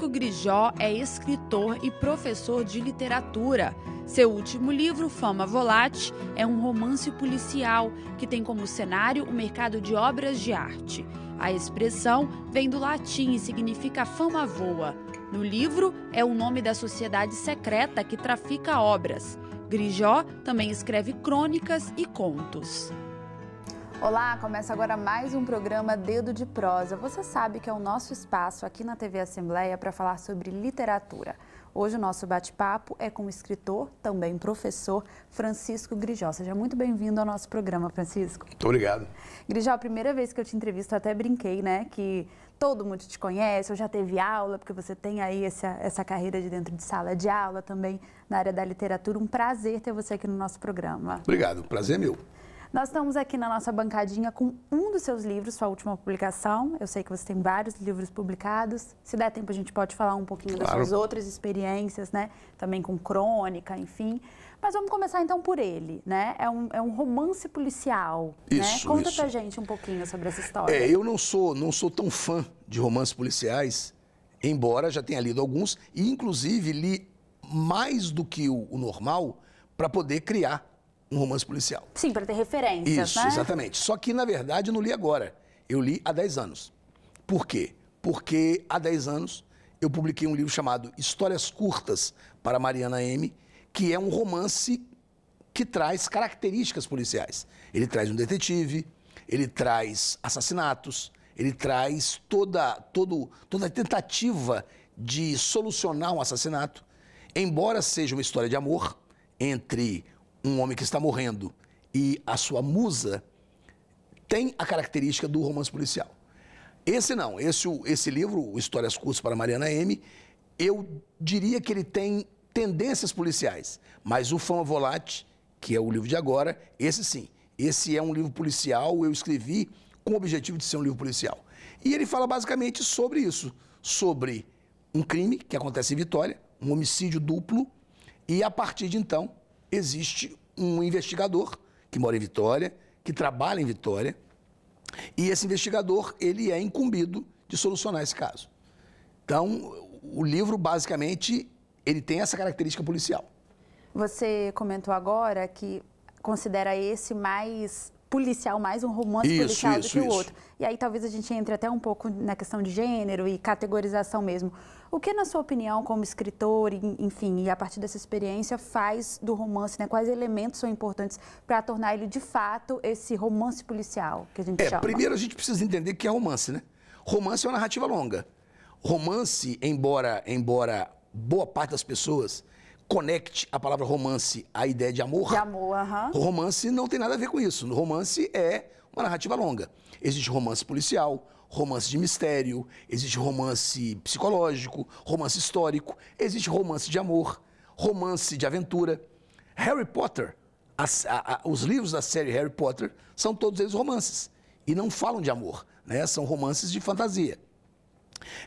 Francisco Grijó é escritor e professor de literatura. Seu último livro, Fama Volate, é um romance policial que tem como cenário o mercado de obras de arte. A expressão vem do latim e significa fama voa. No livro, é o nome da sociedade secreta que trafica obras. Grijó também escreve crônicas e contos. Olá, começa agora mais um programa Dedo de Prosa. Você sabe que é o nosso espaço aqui na TV Assembleia para falar sobre literatura. Hoje o nosso bate-papo é com o escritor, também professor, Francisco Grijó. Seja muito bem-vindo ao nosso programa, Francisco. Muito obrigado. Grijó, a primeira vez que eu te entrevisto, eu até brinquei, né, que todo mundo te conhece, ou já teve aula, porque você tem aí essa, essa carreira de dentro de sala de aula, também na área da literatura. Um prazer ter você aqui no nosso programa. Obrigado, prazer é meu. Nós estamos aqui na nossa bancadinha com um dos seus livros, sua última publicação. Eu sei que você tem vários livros publicados. Se der tempo, a gente pode falar um pouquinho claro. das suas outras experiências, né? Também com crônica, enfim. Mas vamos começar então por ele, né? É um, é um romance policial. Né? Isso, né? Conta isso. pra gente um pouquinho sobre essa história. É, eu não sou, não sou tão fã de romances policiais, embora já tenha lido alguns, e inclusive li mais do que o, o normal para poder criar um romance policial. Sim, para ter referências, Isso, né? exatamente. Só que, na verdade, eu não li agora. Eu li há 10 anos. Por quê? Porque há 10 anos eu publiquei um livro chamado Histórias Curtas para Mariana M., que é um romance que traz características policiais. Ele traz um detetive, ele traz assassinatos, ele traz toda, todo, toda a tentativa de solucionar um assassinato. Embora seja uma história de amor entre um homem que está morrendo e a sua musa tem a característica do romance policial. Esse não, esse, esse livro, Histórias Curtas para Mariana M., eu diria que ele tem tendências policiais, mas o Fama Volate, que é o livro de agora, esse sim, esse é um livro policial, eu escrevi com o objetivo de ser um livro policial. E ele fala basicamente sobre isso, sobre um crime que acontece em Vitória, um homicídio duplo, e a partir de então existe um investigador que mora em Vitória, que trabalha em Vitória, e esse investigador ele é incumbido de solucionar esse caso. Então, o livro basicamente ele tem essa característica policial. Você comentou agora que considera esse mais policial mais, um romance isso, policial isso, do que isso. o outro. E aí talvez a gente entre até um pouco na questão de gênero e categorização mesmo. O que, na sua opinião, como escritor, enfim, e a partir dessa experiência, faz do romance, né? Quais elementos são importantes para tornar ele, de fato, esse romance policial que a gente é, chama? Primeiro, a gente precisa entender que é romance, né? Romance é uma narrativa longa. Romance, embora, embora boa parte das pessoas conecte a palavra romance à ideia de amor. De amor, aham. Romance não tem nada a ver com isso. romance é uma narrativa longa. Existe romance policial, romance de mistério, existe romance psicológico, romance histórico, existe romance de amor, romance de aventura. Harry Potter, as, a, a, os livros da série Harry Potter são todos eles romances e não falam de amor, né? São romances de fantasia.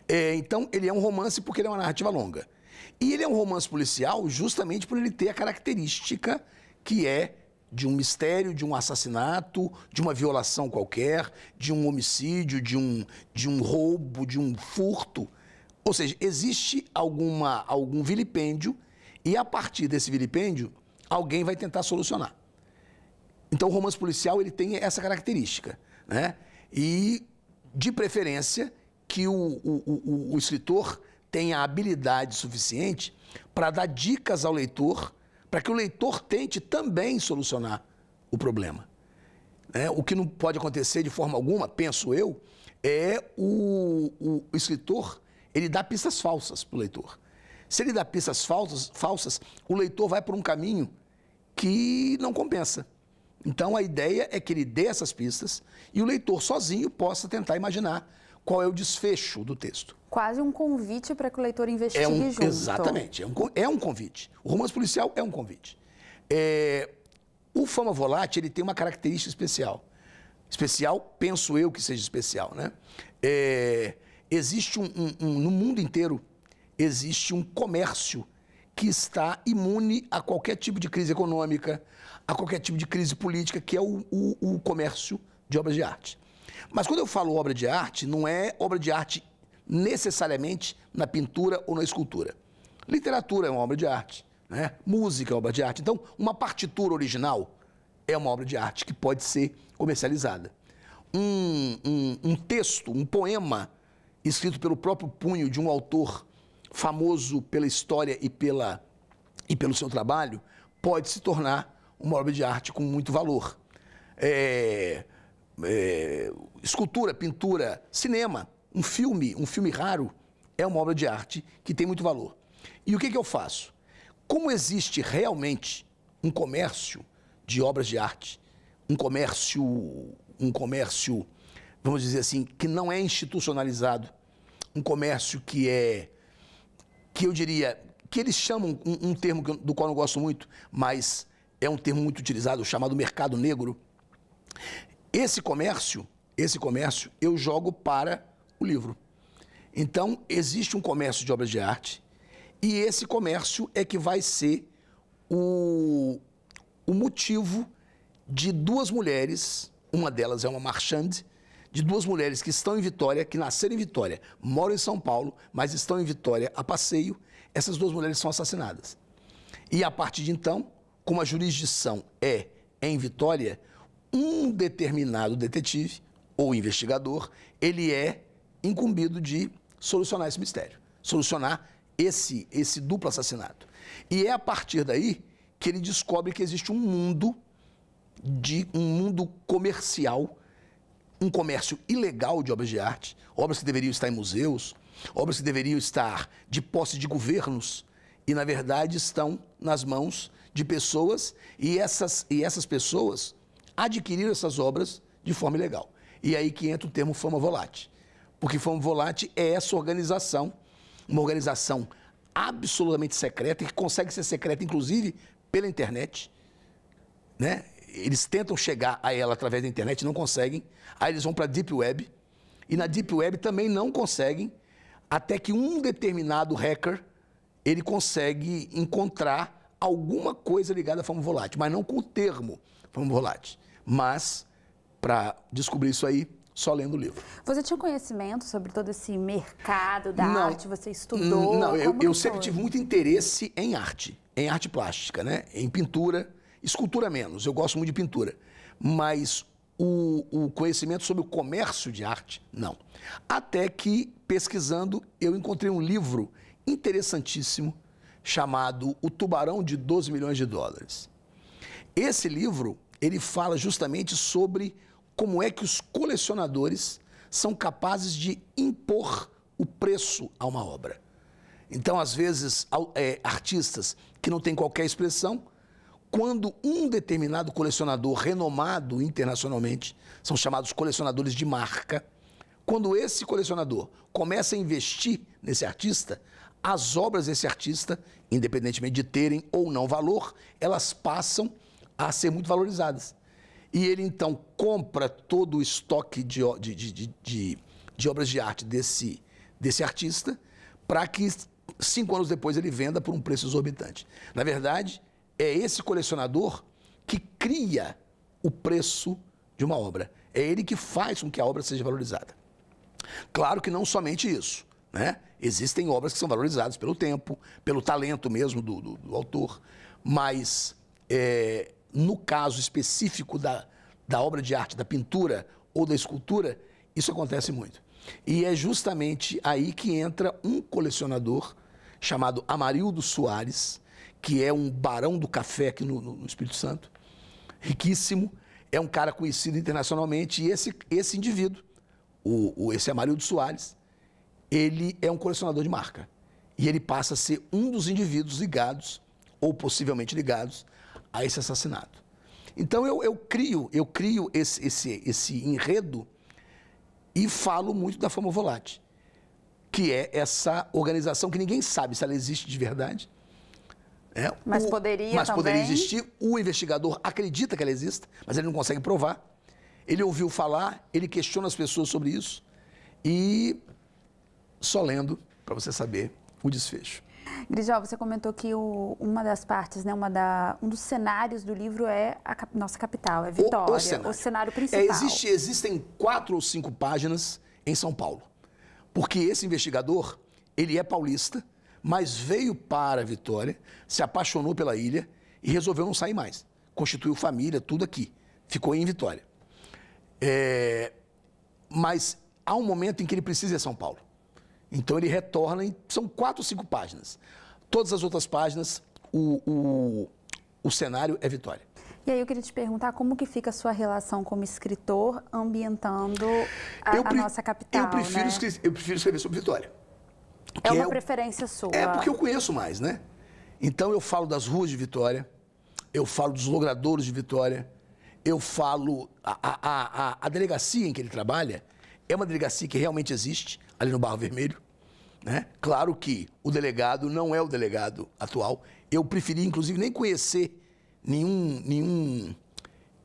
É, então, ele é um romance porque ele é uma narrativa longa. E ele é um romance policial justamente por ele ter a característica que é de um mistério, de um assassinato, de uma violação qualquer, de um homicídio, de um, de um roubo, de um furto. Ou seja, existe alguma, algum vilipêndio e a partir desse vilipêndio, alguém vai tentar solucionar. Então, o romance policial ele tem essa característica, né? E, de preferência, que o, o, o, o escritor tenha habilidade suficiente para dar dicas ao leitor, para que o leitor tente também solucionar o problema. É, o que não pode acontecer de forma alguma, penso eu, é o, o escritor ele dá pistas falsas para o leitor. Se ele dá pistas falsas, falsas, o leitor vai por um caminho que não compensa. Então a ideia é que ele dê essas pistas e o leitor sozinho possa tentar imaginar qual é o desfecho do texto. Quase um convite para que o leitor investigue é um, junto. Exatamente, é um, é um convite. O romance policial é um convite. É, o Fama Volátil ele tem uma característica especial. Especial, penso eu que seja especial, né? É, existe um, um, um, no mundo inteiro, existe um comércio que está imune a qualquer tipo de crise econômica, a qualquer tipo de crise política, que é o, o, o comércio de obras de arte. Mas quando eu falo obra de arte, não é obra de arte necessariamente na pintura ou na escultura. Literatura é uma obra de arte, né? música é obra de arte. Então, uma partitura original é uma obra de arte que pode ser comercializada. Um, um, um texto, um poema escrito pelo próprio punho de um autor famoso pela história e, pela, e pelo seu trabalho, pode se tornar uma obra de arte com muito valor. É, é, escultura, pintura, cinema, um filme, um filme raro, é uma obra de arte que tem muito valor. E o que, que eu faço? Como existe realmente um comércio de obras de arte, um comércio, um comércio, vamos dizer assim, que não é institucionalizado, um comércio que é, que eu diria, que eles chamam um, um termo que do qual eu não gosto muito, mas é um termo muito utilizado, chamado mercado negro. Esse comércio, esse comércio, eu jogo para o livro. Então, existe um comércio de obras de arte e esse comércio é que vai ser o, o motivo de duas mulheres, uma delas é uma marchande, de duas mulheres que estão em Vitória, que nasceram em Vitória, moram em São Paulo, mas estão em Vitória a passeio, essas duas mulheres são assassinadas. E a partir de então, como a jurisdição é em Vitória, um determinado detetive ou investigador, ele é incumbido de solucionar esse mistério, solucionar esse, esse duplo assassinato. E é a partir daí que ele descobre que existe um mundo de um mundo comercial, um comércio ilegal de obras de arte, obras que deveriam estar em museus, obras que deveriam estar de posse de governos e na verdade estão nas mãos de pessoas e essas e essas pessoas adquirir essas obras de forma ilegal. E aí que entra o termo fama volátil. Porque fama volátil é essa organização, uma organização absolutamente secreta, que consegue ser secreta, inclusive, pela internet. Né? Eles tentam chegar a ela através da internet, não conseguem. Aí eles vão para a Deep Web. E na Deep Web também não conseguem, até que um determinado hacker ele consegue encontrar alguma coisa ligada à fama volátil, mas não com o termo fama volátil. Mas, para descobrir isso aí, só lendo o livro. Você tinha conhecimento sobre todo esse mercado da não, arte? Você estudou? Hum, não, eu, eu sempre tive muito interesse em arte, em arte plástica, né? Em pintura, escultura menos, eu gosto muito de pintura. Mas o, o conhecimento sobre o comércio de arte, não. Até que, pesquisando, eu encontrei um livro interessantíssimo chamado O Tubarão de 12 Milhões de Dólares. Esse livro ele fala justamente sobre como é que os colecionadores são capazes de impor o preço a uma obra. Então, às vezes, é, artistas que não têm qualquer expressão, quando um determinado colecionador renomado internacionalmente, são chamados colecionadores de marca, quando esse colecionador começa a investir nesse artista, as obras desse artista, independentemente de terem ou não valor, elas passam a ser muito valorizadas. E ele então compra todo o estoque de, de, de, de obras de arte desse, desse artista para que cinco anos depois ele venda por um preço exorbitante. Na verdade, é esse colecionador que cria o preço de uma obra. É ele que faz com que a obra seja valorizada. Claro que não somente isso. Né? Existem obras que são valorizadas pelo tempo, pelo talento mesmo do, do, do autor, mas é, no caso específico da, da obra de arte, da pintura ou da escultura, isso acontece muito. E é justamente aí que entra um colecionador chamado Amarildo Soares, que é um barão do café aqui no, no Espírito Santo, riquíssimo, é um cara conhecido internacionalmente, e esse, esse indivíduo, o, o, esse Amarildo Soares, ele é um colecionador de marca. E ele passa a ser um dos indivíduos ligados, ou possivelmente ligados, a esse assassinato. Então eu, eu crio, eu crio esse, esse, esse enredo e falo muito da Fama Volate, que é essa organização que ninguém sabe se ela existe de verdade. É, mas o, poderia Mas também... poderia existir. O investigador acredita que ela exista, mas ele não consegue provar. Ele ouviu falar, ele questiona as pessoas sobre isso. E só lendo para você saber o desfecho. Grisal, você comentou que o, uma das partes, né, uma da, um dos cenários do livro é a cap, nossa capital, é Vitória, o, o, cenário. o cenário. É, principal. É, existe, existem quatro ou cinco páginas em São Paulo, porque esse investigador, ele é paulista, mas veio para Vitória, se apaixonou pela ilha e resolveu não sair mais. Constituiu família, tudo aqui. Ficou em Vitória. É, mas há um momento em que ele precisa ir a São Paulo. Então ele retorna em. São quatro ou cinco páginas. Todas as outras páginas, o, o, o cenário é vitória. E aí eu queria te perguntar como que fica a sua relação como escritor ambientando a, a nossa capital. Eu prefiro, né? escrever, eu prefiro escrever sobre Vitória. É uma é, preferência sua. É porque eu conheço mais, né? Então eu falo das ruas de Vitória, eu falo dos logradouros de Vitória, eu falo. A, a, a, a delegacia em que ele trabalha é uma delegacia que realmente existe, ali no Barro Vermelho. Né? Claro que o delegado não é o delegado atual. Eu preferi, inclusive, nem conhecer nenhum, nenhum,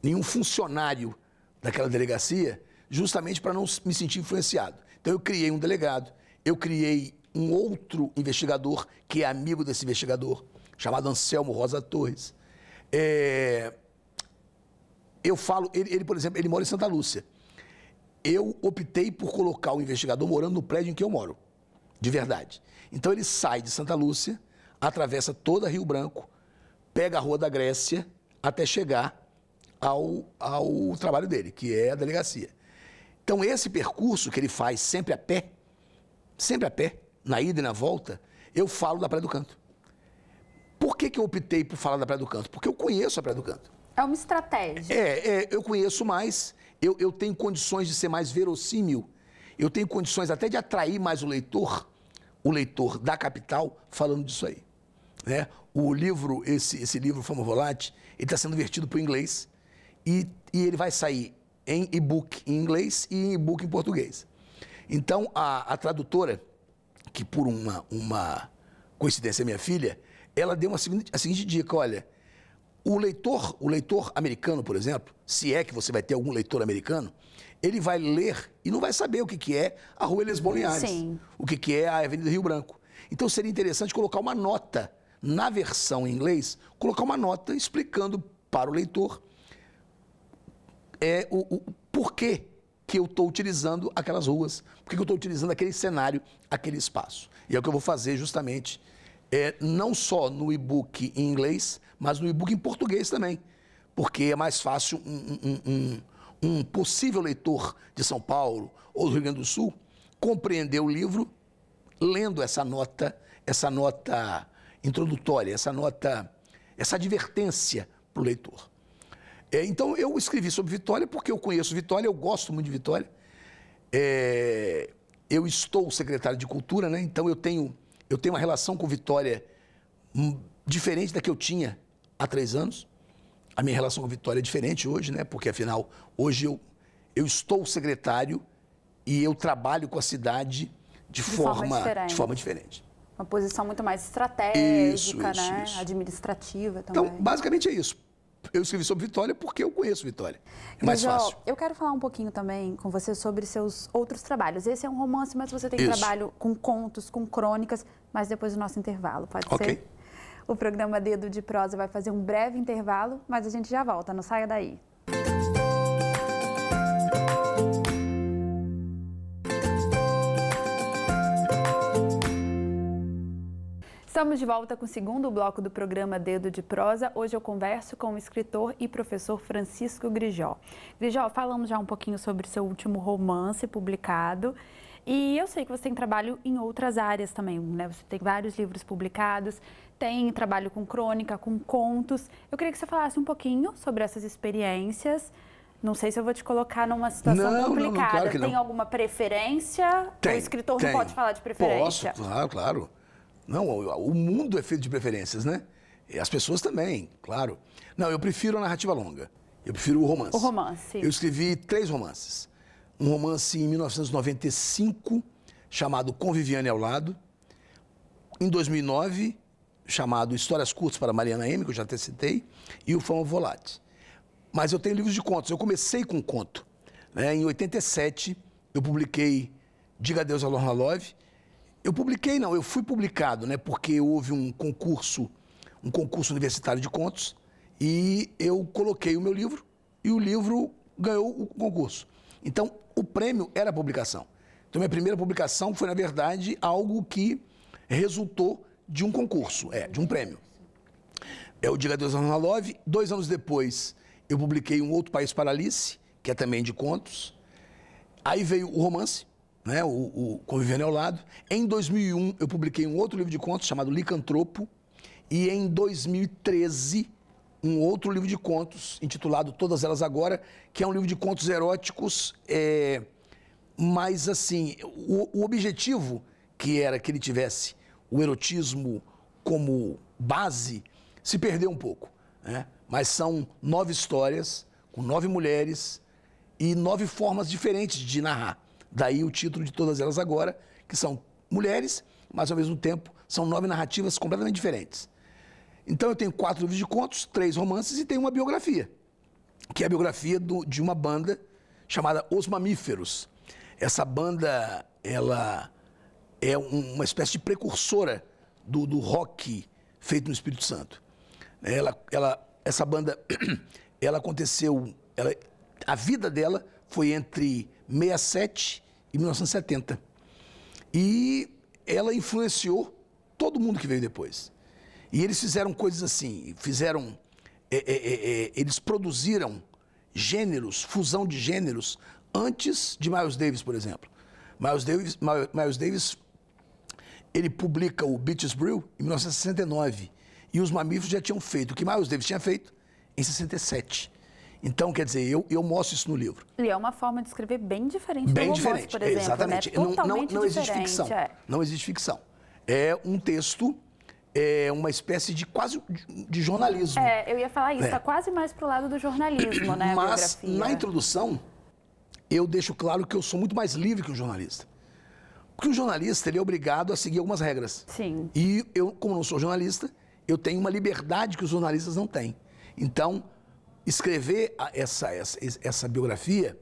nenhum funcionário daquela delegacia, justamente para não me sentir influenciado. Então, eu criei um delegado, eu criei um outro investigador, que é amigo desse investigador, chamado Anselmo Rosa Torres. É... Eu falo, ele, ele, por exemplo, ele mora em Santa Lúcia. Eu optei por colocar o investigador morando no prédio em que eu moro de verdade. Então ele sai de Santa Lúcia, atravessa toda Rio Branco, pega a Rua da Grécia até chegar ao, ao trabalho dele, que é a delegacia. Então esse percurso que ele faz sempre a pé, sempre a pé, na ida e na volta, eu falo da Praia do Canto. Por que, que eu optei por falar da Praia do Canto? Porque eu conheço a Praia do Canto. É uma estratégia. É, é eu conheço mais, eu, eu tenho condições de ser mais verossímil eu tenho condições até de atrair mais o leitor, o leitor da capital, falando disso aí. Né? O livro, esse, esse livro Fama Volante, ele está sendo vertido para o inglês e, e ele vai sair em e-book em inglês e em e-book em português. Então, a, a tradutora, que por uma, uma coincidência é minha filha, ela deu uma seguinte, a seguinte dica, olha, o leitor, o leitor americano, por exemplo, se é que você vai ter algum leitor americano, ele vai ler e não vai saber o que, que é a Rua Elias Boniares, Sim. o que, que é a Avenida Rio Branco. Então seria interessante colocar uma nota na versão em inglês, colocar uma nota explicando para o leitor é, o, o porquê que eu estou utilizando aquelas ruas, porque eu estou utilizando aquele cenário, aquele espaço. E é o que eu vou fazer justamente, é, não só no e-book em inglês, mas no e-book em português também, porque é mais fácil um, um, um um possível leitor de São Paulo ou do Rio Grande do Sul compreender o livro lendo essa nota, essa nota introdutória, essa nota, essa advertência para o leitor. É, então eu escrevi sobre Vitória porque eu conheço Vitória, eu gosto muito de Vitória. É, eu estou secretário de Cultura, né? então eu tenho, eu tenho uma relação com Vitória hum, diferente da que eu tinha há três anos. A minha relação com a Vitória é diferente hoje, né? Porque afinal, hoje eu, eu estou secretário e eu trabalho com a cidade de, de forma, forma de forma diferente. Uma posição muito mais estratégica, isso, isso, né? Isso. Administrativa então, também. Então, basicamente é isso. Eu escrevi sobre Vitória porque eu conheço Vitória. É mais Mas, fácil. Eu quero falar um pouquinho também com você sobre seus outros trabalhos. Esse é um romance, mas você tem trabalho com contos, com crônicas, mas depois do nosso intervalo, pode okay. ser? Ok. O programa Dedo de Prosa vai fazer um breve intervalo, mas a gente já volta, não saia daí. Estamos de volta com o segundo bloco do programa Dedo de Prosa. Hoje eu converso com o escritor e professor Francisco Grijó. Grijó, falamos já um pouquinho sobre seu último romance publicado. E eu sei que você tem trabalho em outras áreas também, né? Você tem vários livros publicados, tem trabalho com crônica, com contos. Eu queria que você falasse um pouquinho sobre essas experiências. Não sei se eu vou te colocar numa situação não, complicada. Não, não, tem alguma preferência? Tem, o escritor tem. não pode falar de preferência? Posso, claro, claro. Não, o mundo é feito de preferências, né? E as pessoas também, claro. Não, eu prefiro a narrativa longa. Eu prefiro o romance. O romance. Eu escrevi três romances. Um romance em 1995, chamado Conviviane ao Lado. Em 2009, chamado Histórias Curtas para Mariana M, que eu já até citei, e o Fama Volate. Mas eu tenho livros de contos. Eu comecei com conto. Né? Em 87, eu publiquei Diga Deus a Lorna Love. Eu publiquei, não, eu fui publicado, né? Porque houve um concurso, um concurso universitário de contos, e eu coloquei o meu livro, e o livro ganhou o concurso. Então, o prêmio era a publicação. Então, minha primeira publicação foi, na verdade, algo que resultou de um concurso, é, de um prêmio. É o adeus a Love. Dois anos depois, eu publiquei Um Outro País para Alice, que é também de contos. Aí veio o romance, né, o, o Convivendo ao Lado. Em 2001, eu publiquei um outro livro de contos chamado Licantropo. E em 2013, um outro livro de contos intitulado Todas Elas Agora, que é um livro de contos eróticos, é... mas assim, o, o objetivo que era que ele tivesse o erotismo como base se perdeu um pouco. Né? Mas são nove histórias, com nove mulheres e nove formas diferentes de narrar. Daí o título de todas elas agora, que são mulheres, mas ao mesmo tempo são nove narrativas completamente diferentes. Então eu tenho quatro livros de contos, três romances e tenho uma biografia, que é a biografia do, de uma banda chamada Os Mamíferos. Essa banda, ela é uma espécie de precursora do, do rock feito no Espírito Santo. Ela, ela, essa banda, ela aconteceu, ela, a vida dela foi entre 67 e 1970. E ela influenciou todo mundo que veio depois. E eles fizeram coisas assim, fizeram, é, é, é, é, eles produziram gêneros, fusão de gêneros, antes de Miles Davis, por exemplo. Miles Davis, Miles Davis ele publica o Beaches Brew em 1969. E os mamíferos já tinham feito o que Miles Davis tinha feito em 67. Então, quer dizer, eu, eu mostro isso no livro. E é uma forma de escrever bem diferente bem do diferente, Robot, por exemplo. Né? Exatamente. Né? Não, não, não existe ficção. É. Não existe ficção. É um texto é uma espécie de quase de jornalismo. É, eu ia falar isso, está é. Tá quase mais para o lado do jornalismo, né? Mas na introdução, eu deixo claro que eu sou muito mais livre que um jornalista. Porque o jornalista ele é obrigado a seguir algumas regras. Sim. E eu, como não sou jornalista, eu tenho uma liberdade que os jornalistas não têm. Então, escrever essa, essa, essa biografia,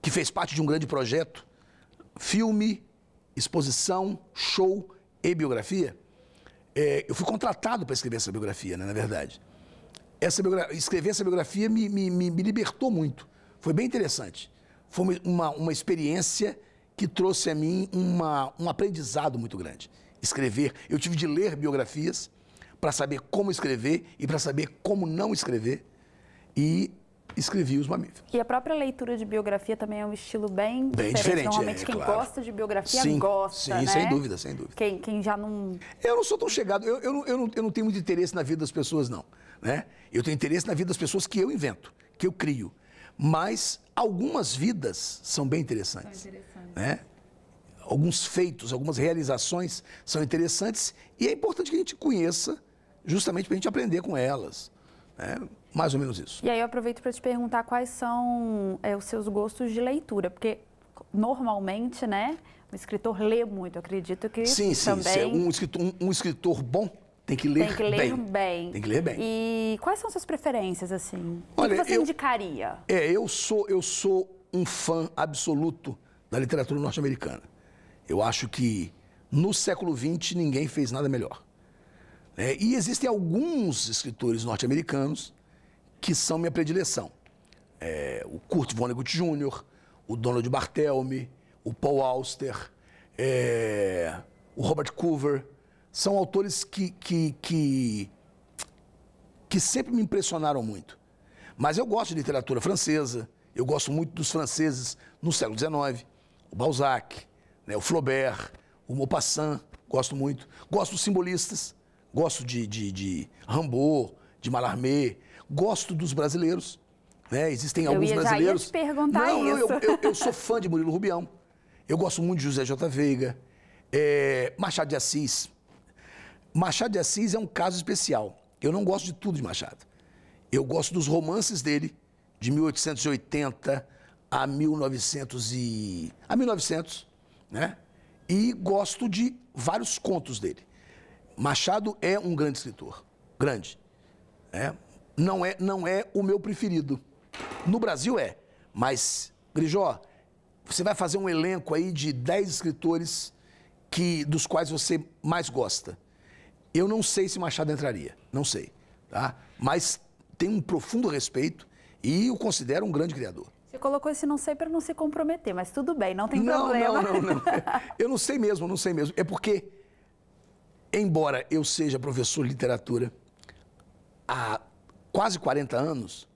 que fez parte de um grande projeto, filme, exposição, show e biografia, é, eu fui contratado para escrever essa biografia, né, na verdade. Essa biografia, escrever essa biografia me, me, me, libertou muito. Foi bem interessante. Foi uma, uma experiência que trouxe a mim uma, um aprendizado muito grande. Escrever, eu tive de ler biografias para saber como escrever e para saber como não escrever. E escrevi os mamíferos. E a própria leitura de biografia também é um estilo bem, bem diferente. diferente. É, Normalmente é, quem claro. gosta de biografia sim, gosta, Sim, né? sem dúvida, sem dúvida. Quem, quem já não... Eu não sou tão chegado, eu, eu, não, eu, não, eu não tenho muito interesse na vida das pessoas, não. Né? Eu tenho interesse na vida das pessoas que eu invento, que eu crio. Mas algumas vidas são bem interessantes. São interessantes né? Alguns feitos, algumas realizações são interessantes e é importante que a gente conheça, justamente para a gente aprender com elas. Né? Mais ou menos isso. E aí eu aproveito para te perguntar quais são é, os seus gostos de leitura, porque normalmente, né, o escritor lê muito, acredito que sim, sim, é também... Sim, um escritor, um, um escritor bom tem que ler, tem que ler bem. bem. Tem que ler bem. E quais são suas preferências, assim? Olha, o que você eu, indicaria? É, eu sou, eu sou um fã absoluto da literatura norte-americana. Eu acho que no século XX ninguém fez nada melhor. É, e existem alguns escritores norte-americanos que são minha predileção. É, o Kurt Vonnegut Jr., o Donald Barthelme, o Paul Auster, é, o Robert Coover. São autores que, que, que, que sempre me impressionaram muito. Mas eu gosto de literatura francesa, eu gosto muito dos franceses no século XIX o Balzac, né, o Flaubert, o Maupassant, gosto muito. Gosto dos simbolistas, gosto de, de, de Rambaud, de Mallarmé, gosto dos brasileiros. Né? Existem eu alguns ia, brasileiros. Eu ia te perguntar não, isso. Não, eu, eu, eu, sou fã de Murilo Rubião. Eu gosto muito de José J. Veiga, é, Machado de Assis. Machado de Assis é um caso especial. Eu não gosto de tudo de Machado. Eu gosto dos romances dele, de 1880, a 1900 e a 1900, né? E gosto de vários contos dele. Machado é um grande escritor, grande. né? não é não é o meu preferido. No Brasil é, mas Grijó, você vai fazer um elenco aí de 10 escritores que dos quais você mais gosta. Eu não sei se Machado entraria, não sei, tá? Mas tenho um profundo respeito e o considero um grande criador. Você colocou esse não sei para não se comprometer, mas tudo bem, não tem não, problema. Não, não, não. Eu não sei mesmo, não sei mesmo. É porque, embora eu seja professor de literatura há quase 40 anos,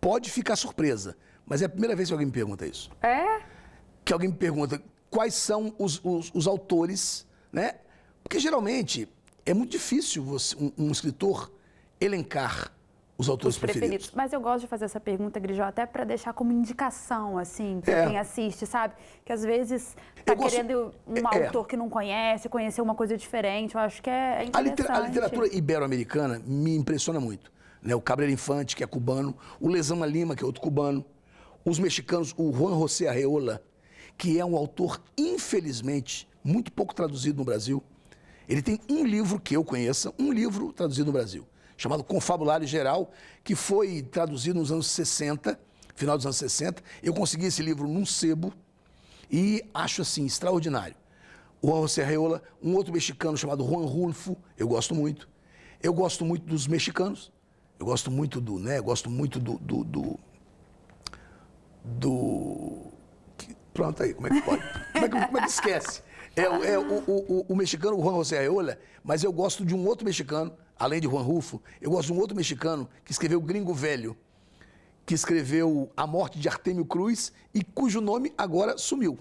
pode ficar surpresa, mas é a primeira vez que alguém me pergunta isso. É? Que alguém me pergunta quais são os, os, os autores, né? Porque geralmente é muito difícil você, um, um escritor elencar os autores os preferidos. preferidos. Mas eu gosto de fazer essa pergunta, Grijão, até para deixar como indicação, assim, para é. quem assiste, sabe? Que às vezes tá querendo um é, é. autor que não conhece, conhecer uma coisa diferente. Eu acho que é interessante. A, liter... a literatura ibero-americana me impressiona muito. Né? O Cabrera Infante, que é cubano, o Lezama Lima, que é outro cubano, os mexicanos, o Juan José Arreola, que é um autor, infelizmente, muito pouco traduzido no Brasil. Ele tem um livro que eu conheça, um livro traduzido no Brasil chamado Confabulário Geral, que foi traduzido nos anos 60, final dos anos 60. Eu consegui esse livro num sebo e acho assim extraordinário. O José Reola, um outro mexicano chamado Juan Rulfo, eu gosto muito. Eu gosto muito dos mexicanos. Eu gosto muito do, né? gosto muito do do, do, do... Pronto aí, como é que pode? Como é que, como é que esquece? É, é o, o, o, o, mexicano Juan José Areola, mas eu gosto de um outro mexicano além de Juan Rufo, eu gosto de um outro mexicano que escreveu Gringo Velho, que escreveu A Morte de Artemio Cruz e cujo nome agora sumiu,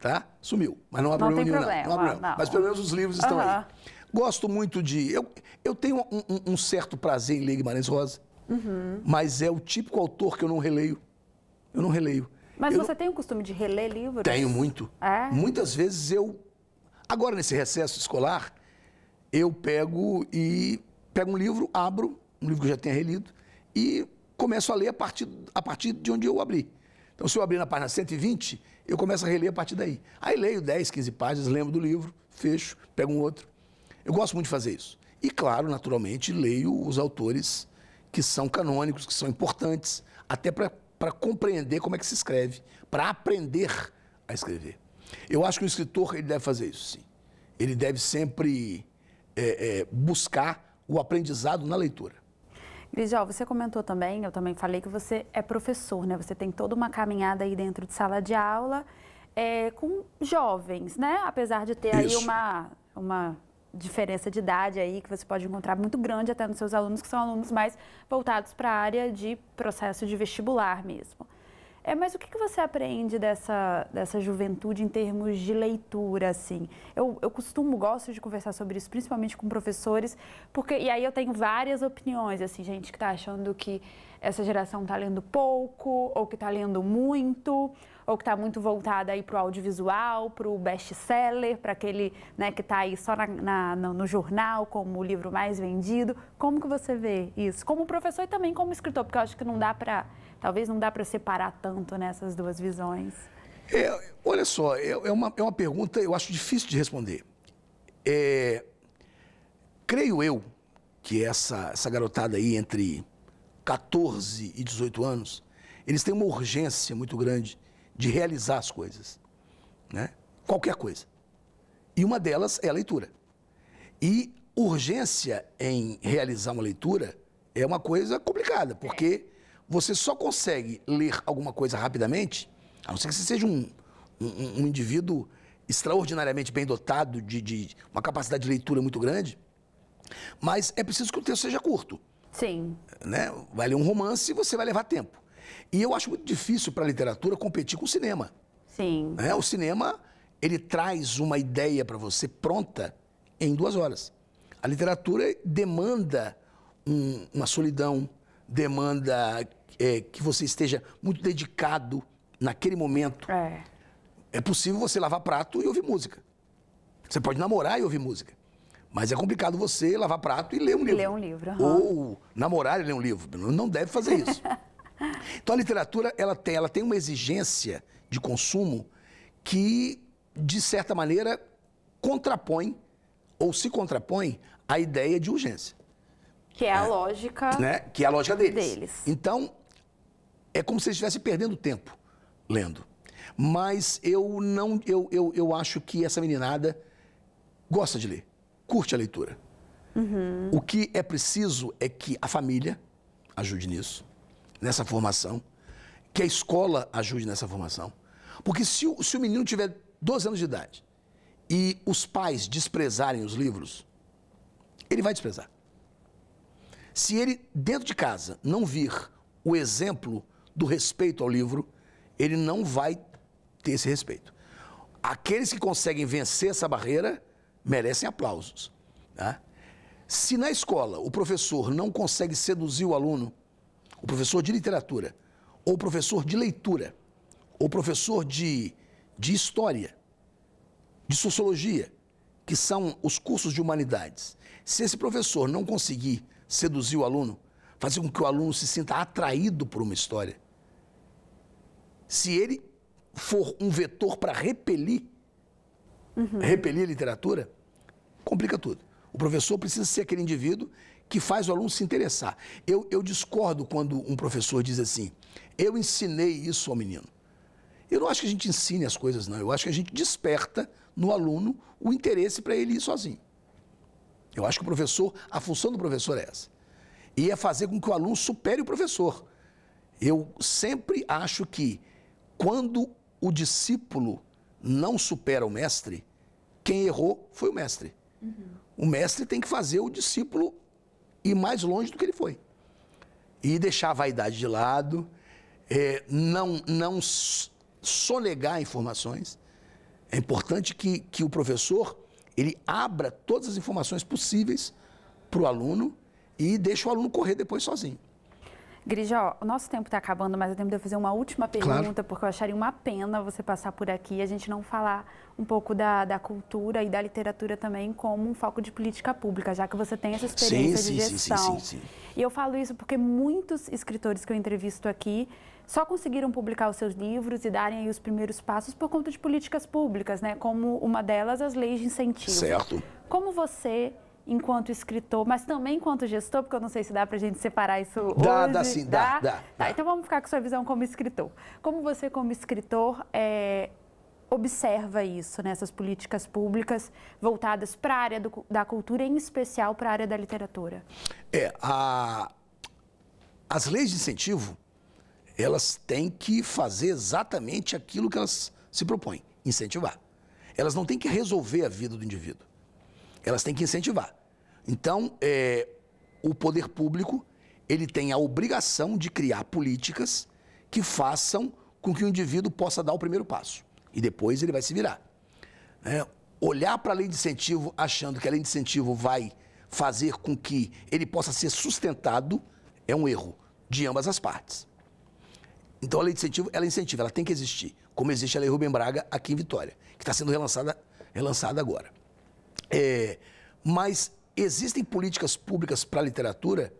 tá? Sumiu, mas não há problema nenhum, problema, não. Não há problema. Não. Mas pelo menos os livros estão uhum. aí. Gosto muito de... Eu, eu tenho um, um, um certo prazer em ler Guimarães Rosa, uhum. mas é o típico autor que eu não releio. Eu não releio. Mas eu você não... tem o costume de reler livros? Tenho muito. É? Muitas vezes eu... Agora, nesse recesso escolar, eu pego e pego um livro, abro, um livro que eu já tenha relido, e começo a ler a partir, a partir de onde eu abri. Então, se eu abrir na página 120, eu começo a reler a partir daí. Aí leio 10, 15 páginas, lembro do livro, fecho, pego um outro. Eu gosto muito de fazer isso. E, claro, naturalmente, leio os autores que são canônicos, que são importantes, até para compreender como é que se escreve, para aprender a escrever. Eu acho que o escritor ele deve fazer isso, sim. Ele deve sempre é, é, buscar o aprendizado na leitura. Grijal, você comentou também, eu também falei que você é professor, né? Você tem toda uma caminhada aí dentro de sala de aula é, com jovens, né? Apesar de ter Isso. aí uma, uma diferença de idade aí que você pode encontrar muito grande até nos seus alunos, que são alunos mais voltados para a área de processo de vestibular mesmo. É, mas o que, que você aprende dessa, dessa juventude em termos de leitura, assim? Eu, eu costumo, gosto de conversar sobre isso, principalmente com professores, porque, e aí eu tenho várias opiniões, assim, gente que está achando que essa geração está lendo pouco, ou que está lendo muito, ou que está muito voltada aí para o audiovisual, para o best-seller, para aquele né, que está aí só na, na, no jornal como o livro mais vendido. Como que você vê isso? Como professor e também como escritor, porque eu acho que não dá para Talvez não dá para separar tanto nessas duas visões. É, olha só, é, é, uma, é uma pergunta, eu acho difícil de responder. É, creio eu que essa, essa garotada aí entre 14 e 18 anos, eles têm uma urgência muito grande de realizar as coisas, né? Qualquer coisa. E uma delas é a leitura. E urgência em realizar uma leitura é uma coisa complicada, porque você só consegue ler alguma coisa rapidamente, a não ser que você seja um, um, um indivíduo extraordinariamente bem dotado, de, de, uma capacidade de leitura muito grande, mas é preciso que o texto seja curto. Sim. Né? Vai ler um romance e você vai levar tempo. E eu acho muito difícil para a literatura competir com o cinema. Sim. Né? O cinema, ele traz uma ideia para você pronta em duas horas. A literatura demanda um, uma solidão, demanda é, que você esteja muito dedicado naquele momento. É. é possível você lavar prato e ouvir música. Você pode namorar e ouvir música. Mas é complicado você lavar prato e ler um e livro. Ler um livro. Uhum. Ou namorar e ler um livro. Não deve fazer isso. então a literatura ela tem, ela tem uma exigência de consumo que, de certa maneira, contrapõe ou se contrapõe à ideia de urgência. Que é, a é. lógica. Né? Que é a lógica deles. deles. Então, é como se ele estivesse perdendo tempo lendo. Mas eu não, eu, eu, eu acho que essa meninada gosta de ler, curte a leitura. Uhum. O que é preciso é que a família ajude nisso, nessa formação, que a escola ajude nessa formação. Porque se o, se o menino tiver 12 anos de idade e os pais desprezarem os livros, ele vai desprezar. Se ele, dentro de casa, não vir o exemplo do respeito ao livro, ele não vai ter esse respeito. Aqueles que conseguem vencer essa barreira merecem aplausos. Né? Se na escola o professor não consegue seduzir o aluno, o professor de literatura, ou o professor de leitura, ou o professor de, de história, de sociologia, que são os cursos de humanidades, se esse professor não conseguir seduzir o aluno, fazer com que o aluno se sinta atraído por uma história, se ele for um vetor para repelir, uhum. repelir a literatura, complica tudo. O professor precisa ser aquele indivíduo que faz o aluno se interessar. Eu, eu discordo quando um professor diz assim, eu ensinei isso ao menino. Eu não acho que a gente ensine as coisas, não. Eu acho que a gente desperta no aluno o interesse para ele ir sozinho. Eu acho que o professor, a função do professor é essa. E é fazer com que o aluno supere o professor. Eu sempre acho que quando o discípulo não supera o mestre, quem errou foi o mestre. Uhum. O mestre tem que fazer o discípulo ir mais longe do que ele foi. E deixar a vaidade de lado, é, não, não sonegar informações. É importante que, que o professor ele abra todas as informações possíveis para o aluno e deixe o aluno correr depois sozinho. Grijó, o nosso tempo está acabando, mas eu tenho de fazer uma última pergunta, claro. porque eu acharia uma pena você passar por aqui e a gente não falar um pouco da, da cultura e da literatura também como um foco de política pública, já que você tem essa experiência sim, de sim, gestão. Sim, e eu falo isso porque muitos escritores que eu entrevisto aqui só conseguiram publicar os seus livros e darem aí os primeiros passos por conta de políticas públicas, né? Como uma delas, as leis de incentivo. Certo. Como você enquanto escritor, mas também enquanto gestor, porque eu não sei se dá para a gente separar isso dá, hoje. Dá, sim, dá, dá, tá, dá, Então vamos ficar com sua visão como escritor. Como você, como escritor, é, observa isso nessas né, políticas públicas voltadas para a área do, da cultura, em especial para a área da literatura? É, a, as leis de incentivo, elas têm que fazer exatamente aquilo que elas se propõem, incentivar. Elas não têm que resolver a vida do indivíduo. Elas têm que incentivar. Então, é, o poder público ele tem a obrigação de criar políticas que façam com que o indivíduo possa dar o primeiro passo. E depois ele vai se virar. É, olhar para a lei de incentivo achando que a lei de incentivo vai fazer com que ele possa ser sustentado é um erro de ambas as partes. Então a lei de incentivo, ela é incentiva, ela tem que existir, como existe a lei Rubem Braga aqui em Vitória, que está sendo relançada, relançada agora. É, mas Existem políticas públicas para a literatura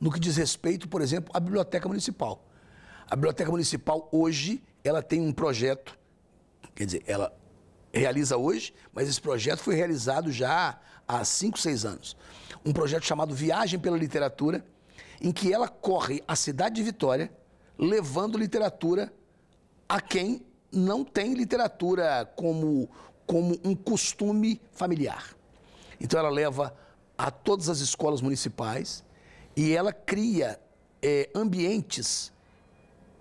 no que diz respeito, por exemplo, à biblioteca municipal. A biblioteca municipal hoje ela tem um projeto, quer dizer, ela realiza hoje, mas esse projeto foi realizado já há cinco, seis anos. Um projeto chamado Viagem pela Literatura, em que ela corre a cidade de Vitória levando literatura a quem não tem literatura como, como um costume familiar. Então ela leva a todas as escolas municipais e ela cria é, ambientes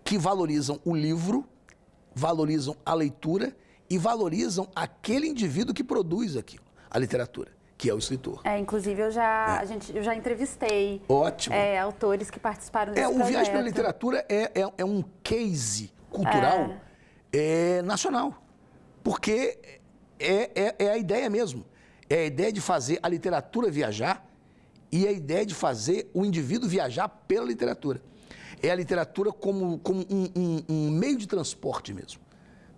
que valorizam o livro, valorizam a leitura e valorizam aquele indivíduo que produz aquilo, a literatura que é o escritor. É, inclusive eu já, é. a gente, eu já entrevistei Ótimo. É, autores que participaram é, desse é, O projeto. Viagem pela Literatura é, é, é um case cultural é. É, nacional, porque é, é, a ideia mesmo é a ideia de fazer a literatura viajar e a ideia de fazer o indivíduo viajar pela literatura. É a literatura como, como um, um, um meio de transporte mesmo,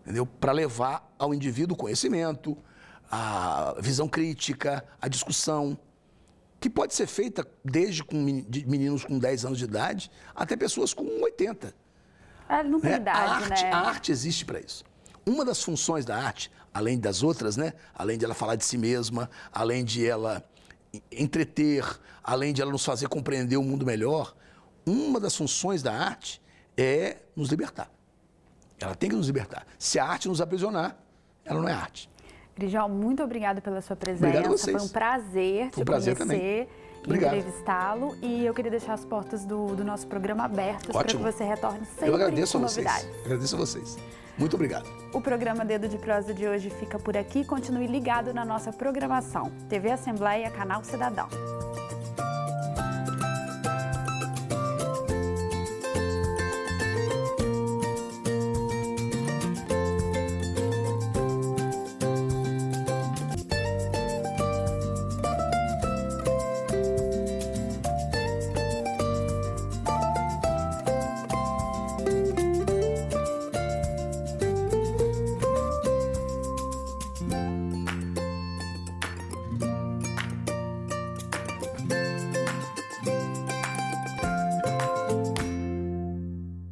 entendeu? Para levar ao indivíduo o conhecimento, a visão crítica, a discussão, que pode ser feita desde com meninos com 10 anos de idade até pessoas com 80. É, ah, não tem né? idade, a arte, né? A arte existe para isso. Uma das funções da arte, além das outras, né? Além de ela falar de si mesma, além de ela entreter, além de ela nos fazer compreender o mundo melhor, uma das funções da arte é nos libertar. Ela tem que nos libertar. Se a arte nos aprisionar, ela não é arte. Grijal, muito obrigado pela sua presença. Obrigado a vocês. Foi um prazer Foi um prazer conhecer. Também entrevistá-lo. E eu queria deixar as portas do, do nosso programa abertas para que você retorne sempre Eu agradeço a vocês. Novidades. Agradeço a vocês. Muito obrigado. O programa Dedo de Prosa de hoje fica por aqui. Continue ligado na nossa programação. TV Assembleia, Canal Cidadão.